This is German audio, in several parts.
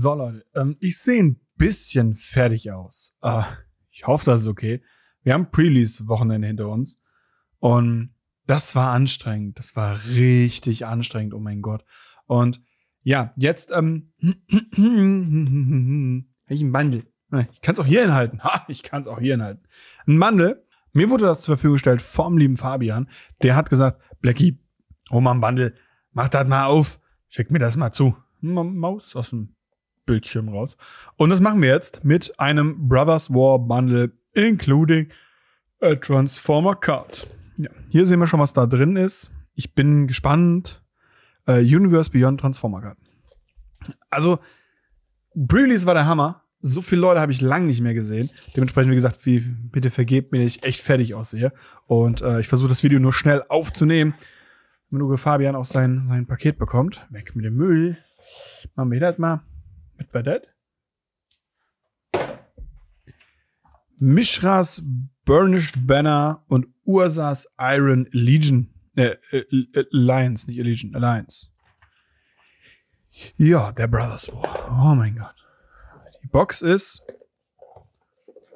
So, Leute, ähm, ich sehe ein bisschen fertig aus. Äh, ich hoffe, das ist okay. Wir haben Pre-Lease-Wochenende hinter uns. Und das war anstrengend. Das war richtig anstrengend, oh mein Gott. Und ja, jetzt, ähm, habe ich einen Mandel. Ich kann es auch hier hinhalten. Ha, ich kann es auch hier hinhalten. Ein Mandel. Mir wurde das zur Verfügung gestellt vom lieben Fabian. Der hat gesagt, Blackie, hol mal einen Bandel. Mach das mal auf. Schick mir das mal zu. Maus aus dem Bildschirm raus. Und das machen wir jetzt mit einem Brothers War Bundle, including a Transformer Card. Ja, hier sehen wir schon, was da drin ist. Ich bin gespannt. Äh, Universe Beyond Transformer Card. Also, Brelease war der Hammer. So viele Leute habe ich lange nicht mehr gesehen. Dementsprechend, wie gesagt, wie, bitte vergebt mir, dass ich echt fertig aussehe. Und äh, ich versuche das Video nur schnell aufzunehmen, damit Uwe Fabian auch sein, sein Paket bekommt. Weg mit dem Müll. Machen wir das mal mit war Mishras Burnished Banner und Ursas Iron Legion. Äh, äh, äh, Alliance, nicht Legion, Alliance. Ja, der Brothers War. Oh mein Gott. Die Box ist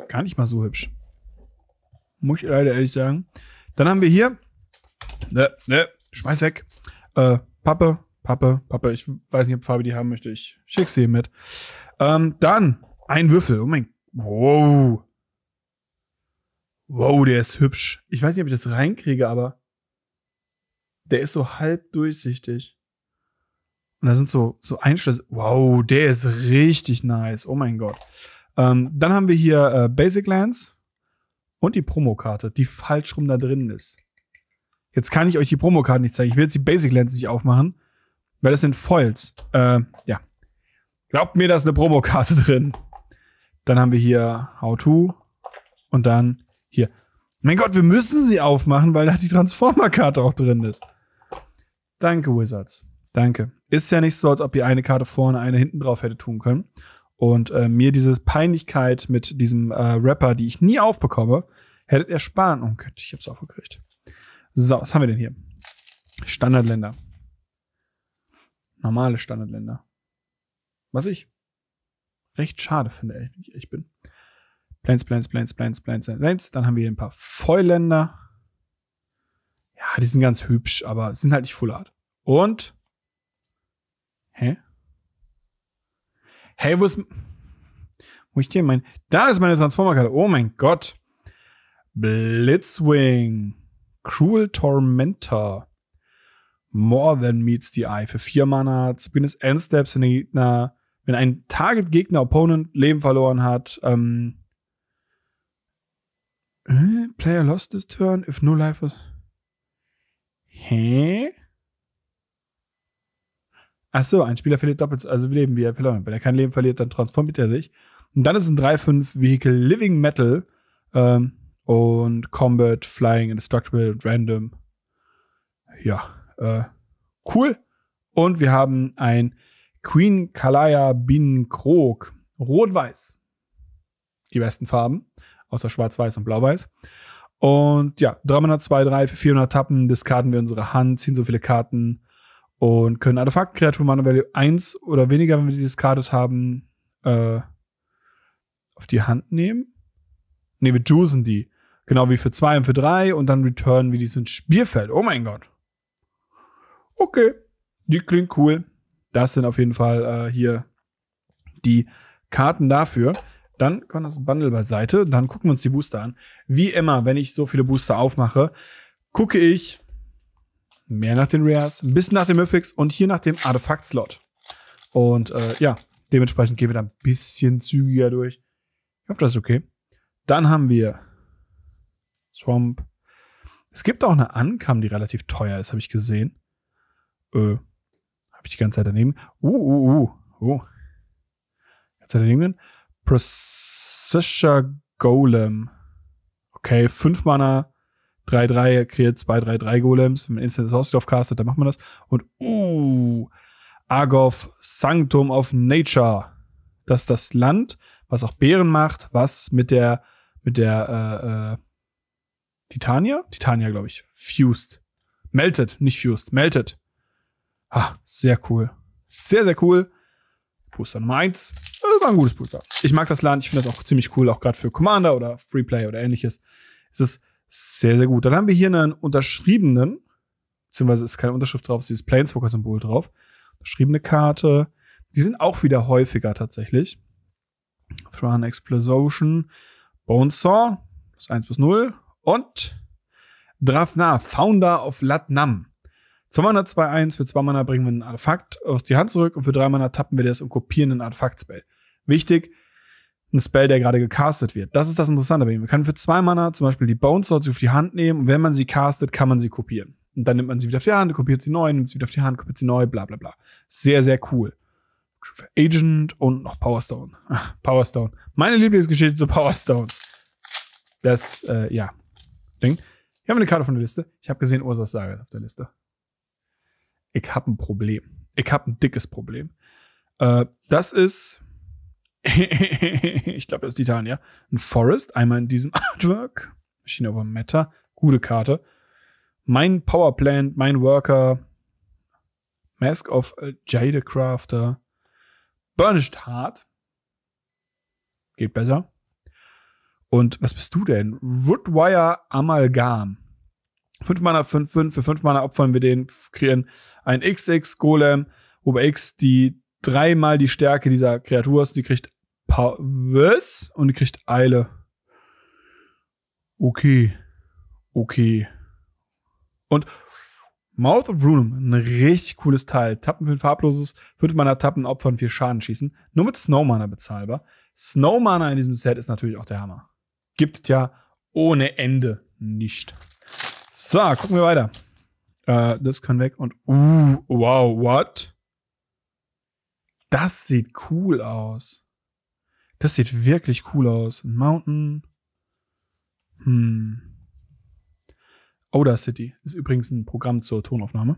gar nicht mal so hübsch. Muss ich leider ehrlich sagen. Dann haben wir hier, ne, ne, schmeiß weg, äh, Pappe, Pappe, Pappe, ich weiß nicht, ob Fabi die haben möchte. Ich schick sie mit. Ähm, dann ein Würfel. Oh mein. Wow. Wow, der ist hübsch. Ich weiß nicht, ob ich das reinkriege, aber der ist so halb durchsichtig. Und da sind so, so Einschlüsse. Wow, der ist richtig nice. Oh mein Gott. Ähm, dann haben wir hier äh, Basic Lands und die Promokarte, die falsch rum da drin ist. Jetzt kann ich euch die Promokarte nicht zeigen. Ich will jetzt die Basic Lands nicht aufmachen, weil das sind Foils. Äh, ja. Glaubt mir, da ist eine Promokarte drin. Dann haben wir hier How to. Und dann hier. Mein Gott, wir müssen sie aufmachen, weil da die Transformer-Karte auch drin ist. Danke, Wizards. Danke. Ist ja nicht so, als ob ihr eine Karte vorne, eine hinten drauf hätte tun können. Und äh, mir diese Peinlichkeit mit diesem äh, Rapper, die ich nie aufbekomme, hättet ersparen. Oh Gott, ich hab's aufgekriegt. So, was haben wir denn hier? Standardländer normale Standardländer. Was ich recht schade finde, ehrlich, ich bin. Plains, Plains, Plains, Plains, Plains, Plains. Dann haben wir hier ein paar Fäuländer. Ja, die sind ganz hübsch, aber sind halt nicht Full Art. Und? Hä? Hey, wo ist. Wo ich dir mein. Da ist meine Transformer-Karte. Oh mein Gott. Blitzwing. Cruel Tormentor. More Than Meets the Eye für vier Mana, zumindest Endsteps, wenn der Gegner, wenn ein Target-Gegner, Opponent Leben verloren hat, ähm, äh, Player lost this turn if no life was. Hä? Ach so, ein Spieler verliert doppelt, also Leben, wie er verloren hat. Wenn er kein Leben verliert, dann transformiert er sich. Und dann ist ein 3-5 Vehicle Living Metal ähm, und Combat, Flying, Indestructible Random. Ja äh, cool. Und wir haben ein Queen Kalaya Bin Krog. Rot-Weiß. Die besten Farben. Außer Schwarz-Weiß und Blau-Weiß. Und ja, 302, 3 für 400 Tappen. Diskarten wir unsere Hand, ziehen so viele Karten und können Artefaktkreatur Mana Value 1 oder weniger, wenn wir die diskartet haben, äh, auf die Hand nehmen. Ne, wir juicen die. Genau wie für 2 und für 3 und dann returnen wir die ins Spielfeld. Oh mein Gott okay, die klingt cool. Das sind auf jeden Fall äh, hier die Karten dafür. Dann kommt das Bundle beiseite. Dann gucken wir uns die Booster an. Wie immer, wenn ich so viele Booster aufmache, gucke ich mehr nach den Rares, ein bisschen nach dem Mythics und hier nach dem Artefakt-Slot. Und äh, ja, dementsprechend gehen wir da ein bisschen zügiger durch. Ich hoffe, das ist okay. Dann haben wir Swamp. Es gibt auch eine Ankam, die relativ teuer ist, habe ich gesehen. Äh, Habe ich die ganze Zeit daneben? Uh, uh, uh. uh. Oh. Ganze Zeit daneben. Processor Golem. Okay, 5 Mana, 3-3, kreiert 2-3-3 Golems. Wenn man Instant Source drauf castet, dann macht man das. Und uh, Argov Sanctum of Nature. Das ist das Land, was auch Bären macht, was mit der, mit der, äh, äh, Titania? Titania, glaube ich. Fused. Melted, nicht fused. Melted. Ha, sehr cool. Sehr, sehr cool. Poster Nummer 1. Das war ein gutes Poster. Ich mag das Land. Ich finde das auch ziemlich cool, auch gerade für Commander oder Freeplay oder ähnliches. Es ist sehr, sehr gut. Dann haben wir hier einen unterschriebenen, beziehungsweise ist keine Unterschrift drauf, es ist dieses Planeswalker-Symbol drauf. Unterschriebene Karte. Die sind auch wieder häufiger tatsächlich. Thran Explosion, Bonesaw, das 1 bis 0 und Drafna, Founder of Latnam. Zwei Mana 2-1, für 2 Mana bringen wir ein Artefakt aus die Hand zurück und für 3 Mana tappen wir das und kopieren ein Artefakt-Spell. Wichtig, ein Spell, der gerade gecastet wird. Das ist das Interessante bei ihm. Man kann für 2 Mana zum Beispiel die Bone Swords auf die Hand nehmen und wenn man sie castet, kann man sie kopieren. Und dann nimmt man sie wieder auf die Hand, kopiert sie neu, nimmt sie wieder auf die Hand, kopiert sie neu, bla bla bla. Sehr, sehr cool. Agent und noch Powerstone. Ach, Powerstone. Meine Lieblingsgeschichte zu Powerstones. Das, äh, ja. Ding. Hier haben wir eine Karte von der Liste. Ich habe gesehen, Ursas Sage auf der Liste ich habe ein Problem. Ich habe ein dickes Problem. Äh, das ist, ich glaube, das ist Titania. Ein Forest, einmal in diesem Artwork. Machine over Meta, gute Karte. Mein Powerplant, mein Worker, Mask of Jade Crafter, Burnished Heart. Geht besser. Und was bist du denn? Woodwire Amalgam. 5 Mana, 5, 5. Für 5 Mana opfern wir den, kreieren ein XX Golem, wo bei X die dreimal die Stärke dieser Kreatur ist. Die kriegt pa Und die kriegt Eile. Okay. Okay. Und Mouth of Runum, ein richtig cooles Teil. Tappen für ein farbloses, 5 Mana tappen, opfern, 4 Schaden schießen. Nur mit Snow Snowmana bezahlbar. Snow Snowmana in diesem Set ist natürlich auch der Hammer. Gibt es ja ohne Ende nicht. So, gucken wir weiter. Äh, das kann weg und. Uh, wow, what? Das sieht cool aus. Das sieht wirklich cool aus. Mountain. Hm. City ist übrigens ein Programm zur Tonaufnahme.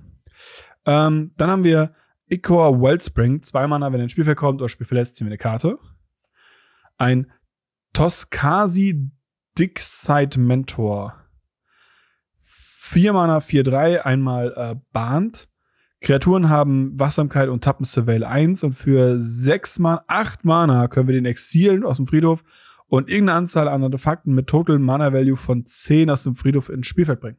Ähm, dann haben wir Icor Wellspring. Zwei Mana, wenn ein ins Spielfeld kommt oder Spiel verlässt, ziehen wir eine Karte. Ein Toskasi Dickside Mentor. 4 Mana, 4-3, einmal äh, Bahnt. Kreaturen haben Wachsamkeit und tappen Surveil 1 und für 6 Mana, 8 Mana können wir den exilen aus dem Friedhof und irgendeine Anzahl an Artefakten mit Total Mana Value von 10 aus dem Friedhof ins Spielfeld bringen.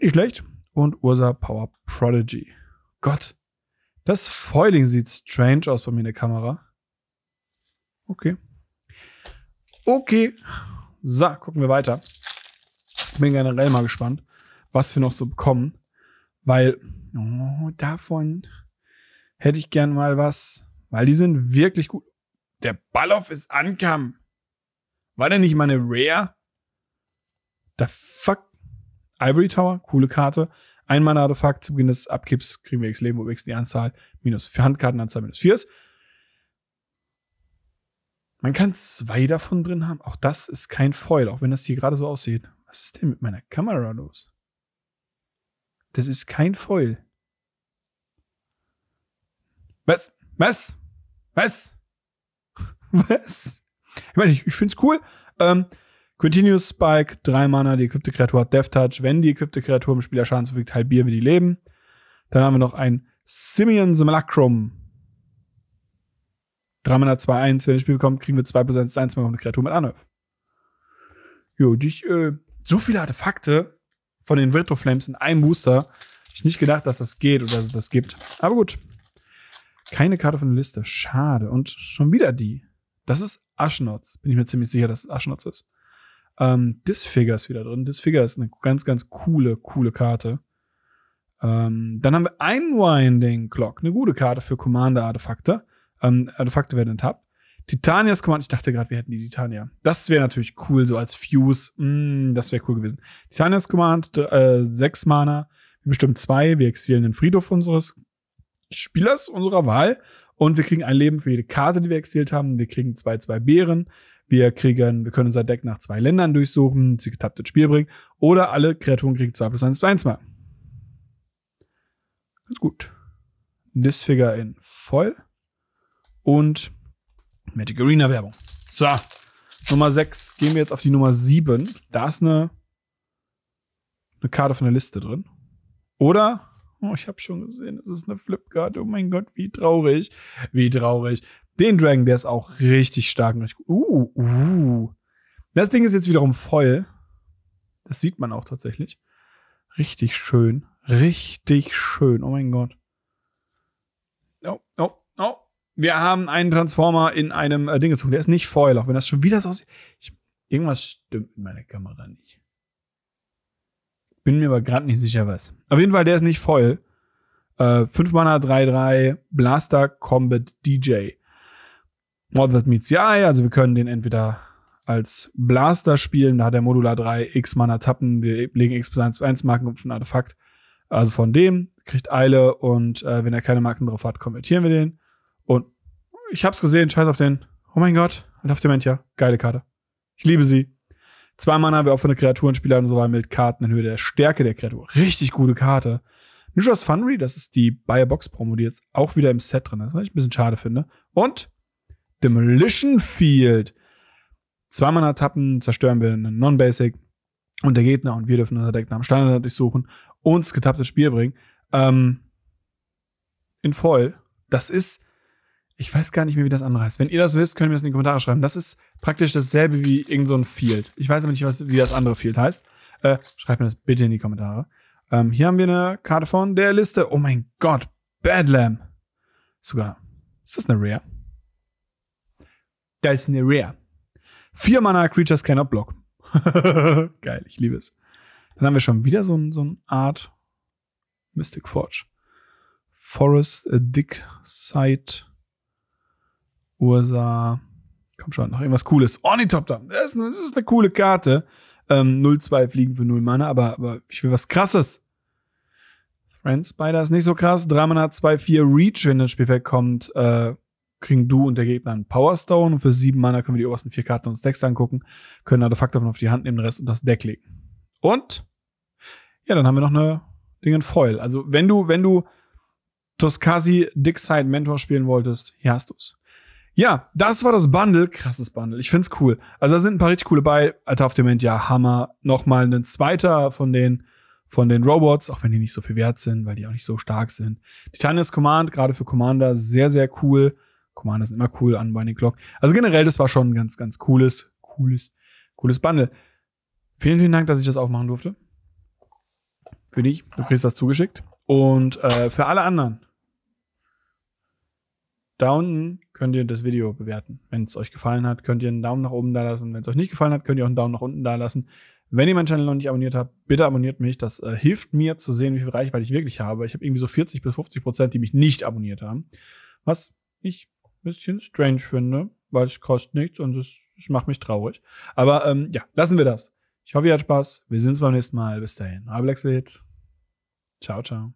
Nicht schlecht. Und Ursa Power Prodigy. Gott, das Feuling sieht strange aus bei mir in der Kamera. Okay. Okay. So, gucken wir weiter. Bin generell mal gespannt, was wir noch so bekommen. Weil oh, davon hätte ich gern mal was. Weil die sind wirklich gut. Der Balloff ist ankam. War der nicht mal eine Rare? Da fuck. Ivory Tower, coole Karte. Ein Mana Artefakt zu Beginn des Abgibs kriegen wir X Leben, wo X die Anzahl minus für Handkartenanzahl minus 4 ist. Man kann zwei davon drin haben. Auch das ist kein Foil, auch wenn das hier gerade so aussieht. Was ist denn mit meiner Kamera los? Das ist kein Foil. Was? Was? Was? Was? Ich meine, ich, ich finde es cool. Ähm, Continuous Spike, drei Mana, die equipte Kreatur hat Death Touch. Wenn die equipte Kreatur im Spieler Schaden zufügt, halbieren wir die Leben. Dann haben wir noch ein Simeon Simulacrum. 3 Mana, 2, 1. Wenn das Spiel kommt, kriegen wir 2 plus 1 1 mal eine Kreatur mit Anhöf. Jo, dich, äh, so viele Artefakte von den Retro Flames in einem Booster. Hab ich nicht gedacht, dass das geht oder dass es das gibt. Aber gut. Keine Karte von der Liste. Schade. Und schon wieder die. Das ist Aschnotz. Bin ich mir ziemlich sicher, dass es Aschnotz ist. Ähm, Disfigure ist wieder drin. Disfigure ist eine ganz, ganz coole, coole Karte. Ähm, dann haben wir Einwinding Clock. Eine gute Karte für Commander-Artefakte. Ähm, Artefakte werden enttappt. Titanias Command. Ich dachte gerade, wir hätten die Titania. Das wäre natürlich cool, so als Fuse. Mm, das wäre cool gewesen. Titanias Command, äh, sechs Mana, bestimmt zwei. Wir exilieren den Friedhof unseres Spielers, unserer Wahl. Und wir kriegen ein Leben für jede Karte, die wir exiliert haben. Wir kriegen zwei, zwei Beeren. Wir kriegen, wir können unser Deck nach zwei Ländern durchsuchen, sie getappt ins Spiel bringen. Oder alle Kreaturen kriegen zwei plus eins plus eins mal. Ganz gut. Disfigure in voll. Und Magic Arena Werbung. So, Nummer 6. Gehen wir jetzt auf die Nummer 7. Da ist eine, eine Karte von der Liste drin. Oder, oh, ich habe schon gesehen, es ist eine Flipkarte. Oh mein Gott, wie traurig. Wie traurig. Den Dragon, der ist auch richtig stark. Uh, uh. Das Ding ist jetzt wiederum voll. Das sieht man auch tatsächlich. Richtig schön. Richtig schön. Oh mein Gott. Oh, oh, oh, wir haben einen Transformer in einem äh, Ding gezogen. Der ist nicht Foil, auch wenn das schon wieder so aussieht. Ich, irgendwas stimmt in meiner Kamera nicht. Bin mir aber gerade nicht sicher, was. Auf jeden Fall, der ist nicht Foil. Äh, 5 Mana 3-3 Blaster Combat DJ. More That Meets the Eye, also wir können den entweder als Blaster spielen, da hat der Modular 3 X Mana Tappen, wir legen X plus 1, Marken auf ein Artefakt. Also von dem kriegt Eile und äh, wenn er keine Marken drauf hat, konvertieren wir den. Und ich hab's gesehen, scheiß auf den. Oh mein Gott, auf den Mentia. Geile Karte. Ich liebe sie. Zwei Mana, wir auch opfern Kreaturenspieler und so also weiter mit Karten in Höhe der Stärke der Kreatur. Richtig gute Karte. Mishra's Funry, das ist die Buyer Box Promo, die jetzt auch wieder im Set drin ist, was ich ein bisschen schade finde. Und Demolition Field. Zwei Mana tappen, zerstören wir einen Non-Basic und der Gegner und wir dürfen unser Deck nach dem Standard suchen und das getappte Spiel bringen. Ähm, in Foil. Das ist ich weiß gar nicht mehr, wie das andere heißt. Wenn ihr das wisst, könnt ihr mir das in die Kommentare schreiben. Das ist praktisch dasselbe wie irgendein so Field. Ich weiß aber nicht, was, wie das andere Field heißt. Äh, schreibt mir das bitte in die Kommentare. Ähm, hier haben wir eine Karte von der Liste. Oh mein Gott, Badlam. Sogar. Ist das eine Rare? Da ist eine Rare. Vier Mana Creatures cannot block. Geil, ich liebe es. Dann haben wir schon wieder so ein, so ein Art Mystic Forge. Forest, a äh, Dick Side. Ursa. Komm schon, noch irgendwas Cooles. Ornithopter. Das ist, das ist eine coole Karte. Ähm, 0-2 fliegen für 0 Mana, aber, aber ich will was krasses. Friend Spider ist nicht so krass. 3 Mana 2-4 Reach, wenn das Spielfeld kommt, äh, kriegen du und der Gegner einen Powerstone. Und für 7 Mana können wir die obersten 4 Karten uns Decks angucken, können Artefakte davon auf die Hand nehmen, den Rest und das Deck legen. Und ja, dann haben wir noch eine in Foil. Also wenn du, wenn du Toskasi Dickside Mentor spielen wolltest, hier hast du's. Ja, das war das Bundle. Krasses Bundle. Ich find's cool. Also da sind ein paar richtig coole bei. Alter auf dem Moment, ja, Hammer. Nochmal ein zweiter von den, von den Robots, auch wenn die nicht so viel wert sind, weil die auch nicht so stark sind. Titanius Command, gerade für Commander, sehr, sehr cool. Commander sind immer cool, Unbinding Glock. Also generell, das war schon ein ganz, ganz cooles, cooles, cooles Bundle. Vielen, vielen Dank, dass ich das aufmachen durfte. Für dich. Du kriegst das zugeschickt. Und äh, für alle anderen, da unten könnt ihr das Video bewerten. Wenn es euch gefallen hat, könnt ihr einen Daumen nach oben da lassen. Wenn es euch nicht gefallen hat, könnt ihr auch einen Daumen nach unten da lassen. Wenn ihr meinen Channel noch nicht abonniert habt, bitte abonniert mich. Das äh, hilft mir zu sehen, wie viel Reichweite ich wirklich habe. Ich habe irgendwie so 40 bis 50 Prozent, die mich nicht abonniert haben. Was ich ein bisschen strange finde, weil es kostet nichts und es, es macht mich traurig. Aber ähm, ja, lassen wir das. Ich hoffe, ihr habt Spaß. Wir sehen uns beim nächsten Mal. Bis dahin. Habe Ciao, ciao.